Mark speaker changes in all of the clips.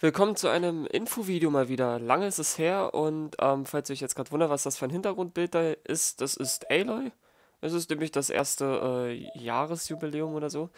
Speaker 1: Willkommen zu einem Infovideo mal wieder. Lange ist es her und ähm, falls ihr euch jetzt gerade wundert, was das für ein Hintergrundbild da ist, das ist Aloy. Es ist nämlich das erste äh, Jahresjubiläum oder so.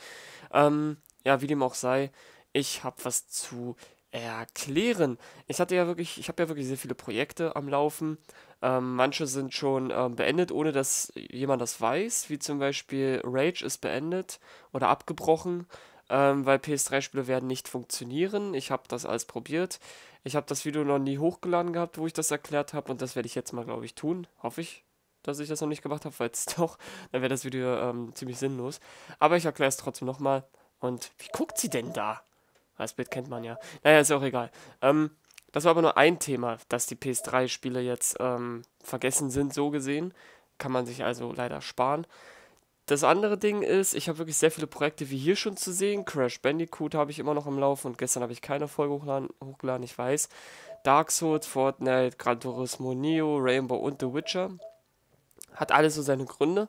Speaker 1: Ähm, ja, wie dem auch sei, ich habe was zu erklären. Ich hatte ja wirklich, ich habe ja wirklich sehr viele Projekte am Laufen. Ähm, manche sind schon ähm, beendet, ohne dass jemand das weiß, wie zum Beispiel Rage ist beendet oder abgebrochen ähm, weil PS3-Spiele werden nicht funktionieren. Ich habe das alles probiert. Ich habe das Video noch nie hochgeladen gehabt, wo ich das erklärt habe und das werde ich jetzt mal, glaube ich, tun. Hoffe ich, dass ich das noch nicht gemacht habe, weil es doch, dann wäre das Video ähm, ziemlich sinnlos. Aber ich erkläre es trotzdem nochmal. Und wie guckt sie denn da? Ah, das Bild kennt man ja. Naja, ist auch egal. Ähm, das war aber nur ein Thema, dass die PS3-Spiele jetzt ähm, vergessen sind, so gesehen. Kann man sich also leider sparen. Das andere Ding ist, ich habe wirklich sehr viele Projekte wie hier schon zu sehen. Crash Bandicoot habe ich immer noch im Laufen und gestern habe ich keine Folge hochgeladen, hochgeladen ich weiß. Dark Souls, Fortnite, Gran Turismo, Neo, Rainbow und The Witcher. Hat alles so seine Gründe.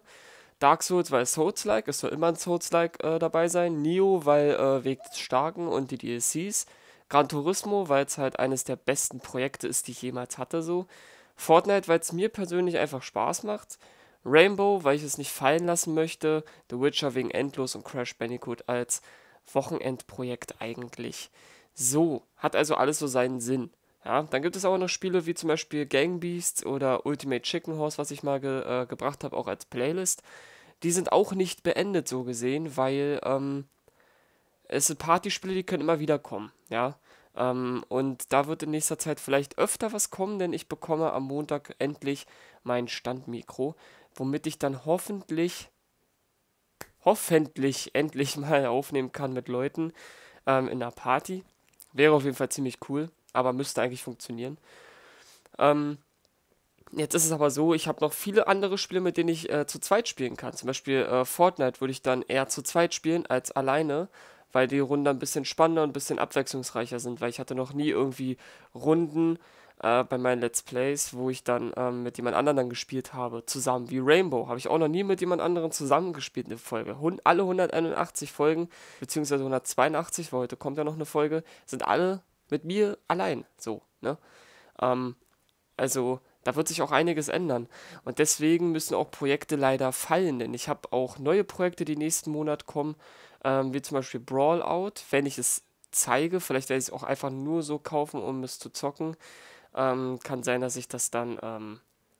Speaker 1: Dark Souls, weil es Souls-like, es soll immer ein Souls-like äh, dabei sein. Neo, weil äh, Weg des Starken und die DLCs. Gran Turismo, weil es halt eines der besten Projekte ist, die ich jemals hatte, so. Fortnite, weil es mir persönlich einfach Spaß macht. Rainbow, weil ich es nicht fallen lassen möchte. The Witcher wegen Endlos und Crash Bandicoot als Wochenendprojekt eigentlich. So, hat also alles so seinen Sinn. Ja, dann gibt es auch noch Spiele wie zum Beispiel Gang Beasts oder Ultimate Chicken Horse, was ich mal ge äh, gebracht habe, auch als Playlist. Die sind auch nicht beendet, so gesehen, weil ähm, es sind Partyspiele, die können immer wieder kommen. Ja, ähm, und da wird in nächster Zeit vielleicht öfter was kommen, denn ich bekomme am Montag endlich mein Standmikro womit ich dann hoffentlich, hoffentlich endlich mal aufnehmen kann mit Leuten ähm, in einer Party. Wäre auf jeden Fall ziemlich cool, aber müsste eigentlich funktionieren. Ähm, Jetzt ist es aber so, ich habe noch viele andere Spiele, mit denen ich äh, zu zweit spielen kann. Zum Beispiel äh, Fortnite würde ich dann eher zu zweit spielen als alleine, weil die Runden ein bisschen spannender und ein bisschen abwechslungsreicher sind, weil ich hatte noch nie irgendwie Runden, äh, bei meinen Let's Plays, wo ich dann ähm, mit jemand anderem dann gespielt habe, zusammen, wie Rainbow. Habe ich auch noch nie mit jemand anderem zusammengespielt eine Folge. Hun alle 181 Folgen, beziehungsweise 182, weil heute kommt ja noch eine Folge, sind alle mit mir allein. So, ne? Ähm, also, da wird sich auch einiges ändern. Und deswegen müssen auch Projekte leider fallen, denn ich habe auch neue Projekte, die nächsten Monat kommen, ähm, wie zum Beispiel Brawlout, wenn ich es zeige. Vielleicht werde ich es auch einfach nur so kaufen, um es zu zocken. Ähm, kann sein, dass ich das dann ähm,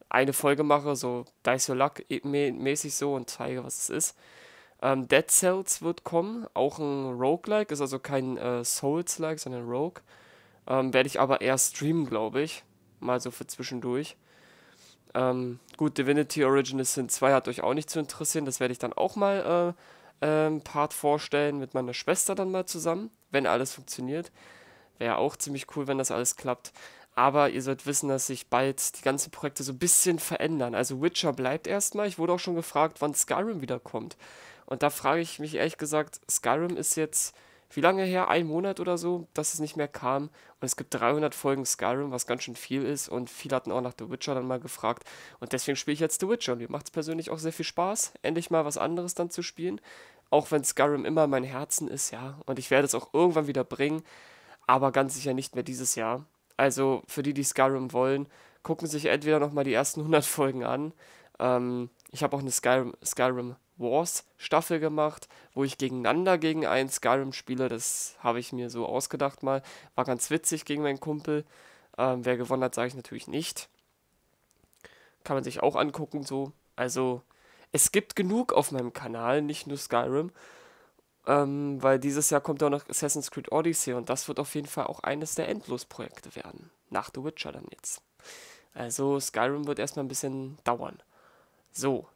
Speaker 1: eine Folge mache, so Dice Your Luck mäßig so und zeige, was es ist. Ähm, Dead Cells wird kommen, auch ein Roguelike, ist also kein äh, Souls-like, sondern Rogue. Ähm, werde ich aber eher streamen, glaube ich. Mal so für zwischendurch. Ähm, gut, Divinity Original Sin 2 hat euch auch nicht zu interessieren, das werde ich dann auch mal äh, äh, Part vorstellen mit meiner Schwester dann mal zusammen, wenn alles funktioniert. Wäre auch ziemlich cool, wenn das alles klappt. Aber ihr sollt wissen, dass sich bald die ganzen Projekte so ein bisschen verändern. Also Witcher bleibt erstmal. Ich wurde auch schon gefragt, wann Skyrim wiederkommt. Und da frage ich mich ehrlich gesagt, Skyrim ist jetzt wie lange her? Ein Monat oder so, dass es nicht mehr kam. Und es gibt 300 Folgen Skyrim, was ganz schön viel ist. Und viele hatten auch nach The Witcher dann mal gefragt. Und deswegen spiele ich jetzt The Witcher. Und mir macht es persönlich auch sehr viel Spaß, endlich mal was anderes dann zu spielen. Auch wenn Skyrim immer mein Herzen ist, ja. Und ich werde es auch irgendwann wieder bringen. Aber ganz sicher nicht mehr dieses Jahr. Also für die, die Skyrim wollen, gucken sich entweder nochmal die ersten 100 Folgen an. Ähm, ich habe auch eine Skyrim, Skyrim Wars Staffel gemacht, wo ich gegeneinander gegen einen Skyrim spiele. Das habe ich mir so ausgedacht mal. War ganz witzig gegen meinen Kumpel. Ähm, wer gewonnen hat, sage ich natürlich nicht. Kann man sich auch angucken so. Also es gibt genug auf meinem Kanal, nicht nur Skyrim. Ähm, weil dieses Jahr kommt ja auch noch Assassin's Creed Odyssey und das wird auf jeden Fall auch eines der Endlosprojekte werden. Nach The Witcher dann jetzt. Also Skyrim wird erstmal ein bisschen dauern. So,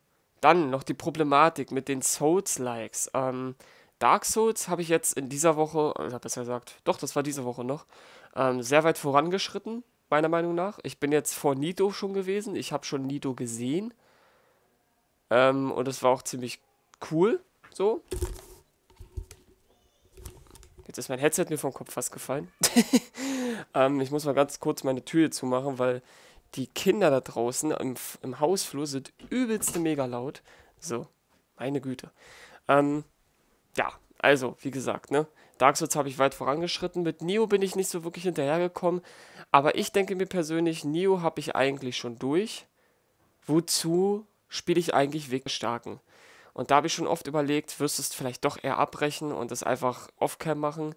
Speaker 1: dann noch die Problematik mit den Souls-Likes. Ähm, Dark Souls habe ich jetzt in dieser Woche, oder besser gesagt, doch, das war diese Woche noch, ähm, sehr weit vorangeschritten, meiner Meinung nach. Ich bin jetzt vor Nito schon gewesen, ich habe schon Nito gesehen. Ähm, und es war auch ziemlich cool, so. Jetzt ist mein Headset mir vom Kopf fast gefallen. ähm, ich muss mal ganz kurz meine Tür zumachen, weil die Kinder da draußen im, im Hausflur sind übelste mega laut. So, meine Güte. Ähm, ja, also, wie gesagt, ne? Dark Souls habe ich weit vorangeschritten. Mit Neo bin ich nicht so wirklich hinterhergekommen. Aber ich denke mir persönlich, Neo habe ich eigentlich schon durch. Wozu spiele ich eigentlich Weg starken? Und da habe ich schon oft überlegt, wirst du es vielleicht doch eher abbrechen und es einfach off-cam machen.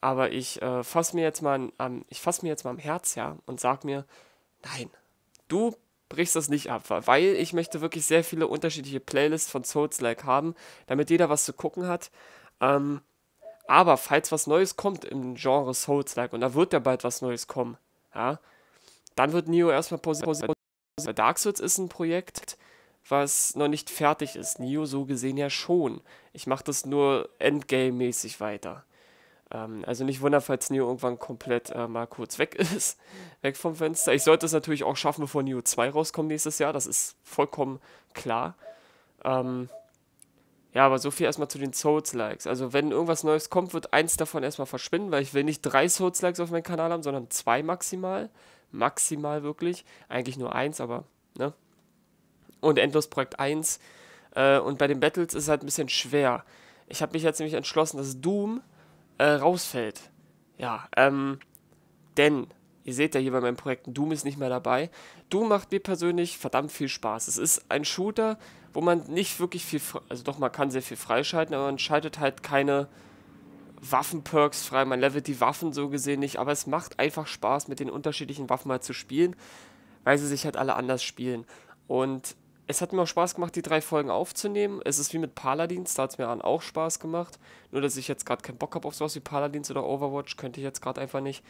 Speaker 1: Aber ich äh, fasse mir, jetzt mal ähm, fass mir jetzt mal am Herz ja, und sag mir, nein, du brichst das nicht ab, weil ich möchte wirklich sehr viele unterschiedliche Playlists von Souls-like haben, damit jeder was zu gucken hat. Ähm, aber falls was Neues kommt im Genre Souls-like, und da wird ja bald was Neues kommen, ja, dann wird Neo erstmal positiv. Dark Souls ist ein Projekt, was noch nicht fertig ist. Neo so gesehen ja schon. Ich mache das nur Endgame-mäßig weiter. Ähm, also nicht wundern, falls Neo irgendwann komplett äh, mal kurz weg ist, weg vom Fenster. Ich sollte es natürlich auch schaffen, bevor Neo 2 rauskommt nächstes Jahr, das ist vollkommen klar. Ähm, ja, aber so viel erstmal zu den Souls-Likes. Also, wenn irgendwas Neues kommt, wird eins davon erstmal verschwinden, weil ich will nicht drei Souls-Likes auf meinem Kanal haben, sondern zwei maximal. Maximal wirklich. Eigentlich nur eins, aber, ne? und Endlos Projekt 1. Äh, und bei den Battles ist es halt ein bisschen schwer. Ich habe mich jetzt nämlich entschlossen, dass Doom äh, rausfällt. Ja, ähm, denn ihr seht ja hier bei meinen Projekten, Doom ist nicht mehr dabei. Doom macht mir persönlich verdammt viel Spaß. Es ist ein Shooter, wo man nicht wirklich viel, also doch, man kann sehr viel freischalten, aber man schaltet halt keine Waffenperks frei, man levelt die Waffen so gesehen nicht, aber es macht einfach Spaß, mit den unterschiedlichen Waffen mal zu spielen, weil sie sich halt alle anders spielen. Und es hat mir auch Spaß gemacht, die drei Folgen aufzunehmen. Es ist wie mit Paladins, da hat es mir an auch Spaß gemacht. Nur, dass ich jetzt gerade keinen Bock habe auf sowas wie Paladins oder Overwatch, könnte ich jetzt gerade einfach nicht.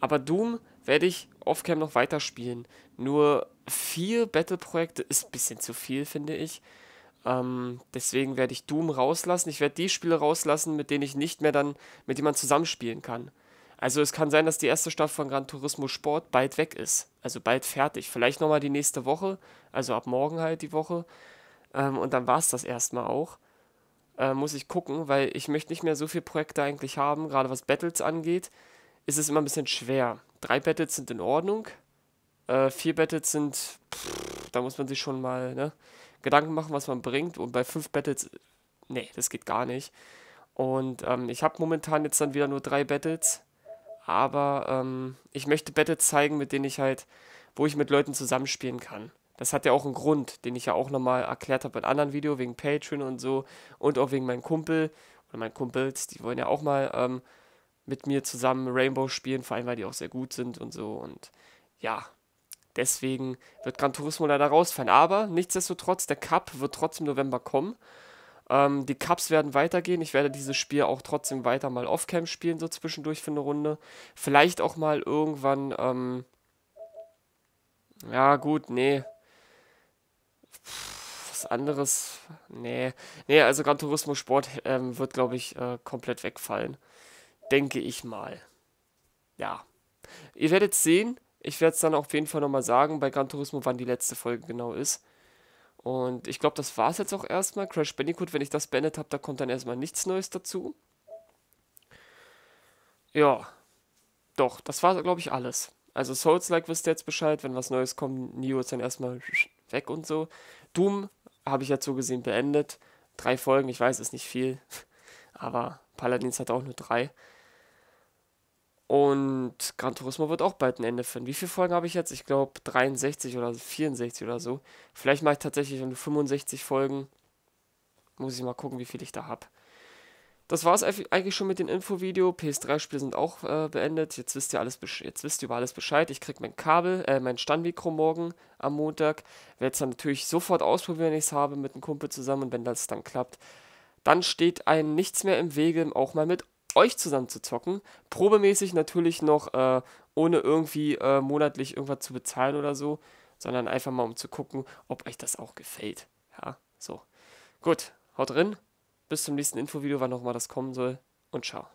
Speaker 1: Aber Doom werde ich off-cam noch weiterspielen. Nur vier Battle-Projekte ist ein bisschen zu viel, finde ich. Ähm, deswegen werde ich Doom rauslassen. Ich werde die Spiele rauslassen, mit denen ich nicht mehr dann mit jemandem zusammenspielen kann. Also es kann sein, dass die erste Staffel von Gran Turismo Sport bald weg ist. Also bald fertig. Vielleicht nochmal die nächste Woche, also ab morgen halt die Woche. Ähm, und dann war es das erstmal auch. Äh, muss ich gucken, weil ich möchte nicht mehr so viele Projekte eigentlich haben. Gerade was Battles angeht, ist es immer ein bisschen schwer. Drei Battles sind in Ordnung. Äh, vier Battles sind, pff, da muss man sich schon mal ne, Gedanken machen, was man bringt. Und bei fünf Battles, nee, das geht gar nicht. Und ähm, ich habe momentan jetzt dann wieder nur drei Battles aber ähm, ich möchte Battle zeigen, mit denen ich halt, wo ich mit Leuten zusammenspielen kann. Das hat ja auch einen Grund, den ich ja auch nochmal erklärt habe in anderen Videos, wegen Patreon und so und auch wegen meinem Kumpel oder meinen Kumpels, die wollen ja auch mal ähm, mit mir zusammen Rainbow spielen, vor allem weil die auch sehr gut sind und so und ja, deswegen wird Gran Turismo leider rausfallen, aber nichtsdestotrotz, der Cup wird trotzdem November kommen ähm, die Cups werden weitergehen. Ich werde dieses Spiel auch trotzdem weiter mal off-cam spielen, so zwischendurch für eine Runde. Vielleicht auch mal irgendwann. Ähm ja, gut, nee. was anderes. Nee. Nee, also Gran Turismo Sport ähm, wird, glaube ich, äh, komplett wegfallen. Denke ich mal. Ja. Ihr werdet sehen. Ich werde es dann auf jeden Fall nochmal sagen, bei Gran Turismo, wann die letzte Folge genau ist. Und ich glaube, das war es jetzt auch erstmal. Crash Bandicoot, wenn ich das beendet habe, da kommt dann erstmal nichts Neues dazu. Ja, doch, das war, glaube ich, alles. Also Souls-like wisst ihr jetzt Bescheid, wenn was Neues kommt, Neo ist dann erstmal weg und so. Doom habe ich ja so gesehen beendet. Drei Folgen, ich weiß, ist nicht viel. Aber Paladins hat auch nur drei. Und Gran Turismo wird auch bald ein Ende finden. Wie viele Folgen habe ich jetzt? Ich glaube 63 oder 64 oder so. Vielleicht mache ich tatsächlich nur 65 Folgen. Muss ich mal gucken, wie viel ich da habe. Das war es eigentlich schon mit dem Infovideo. PS3-Spiele sind auch äh, beendet. Jetzt wisst ihr alles jetzt wisst ihr über alles Bescheid. Ich kriege mein Kabel, äh, mein Standmikro morgen am Montag. Werde es dann natürlich sofort ausprobieren, wenn ich es habe, mit einem Kumpel zusammen. Und wenn das dann klappt, dann steht einem nichts mehr im Wege, auch mal mit euch zusammen zu zocken. Probemäßig natürlich noch, äh, ohne irgendwie äh, monatlich irgendwas zu bezahlen oder so, sondern einfach mal um zu gucken, ob euch das auch gefällt. Ja, so. Gut, haut rein. Bis zum nächsten Infovideo, wann nochmal das kommen soll. Und ciao.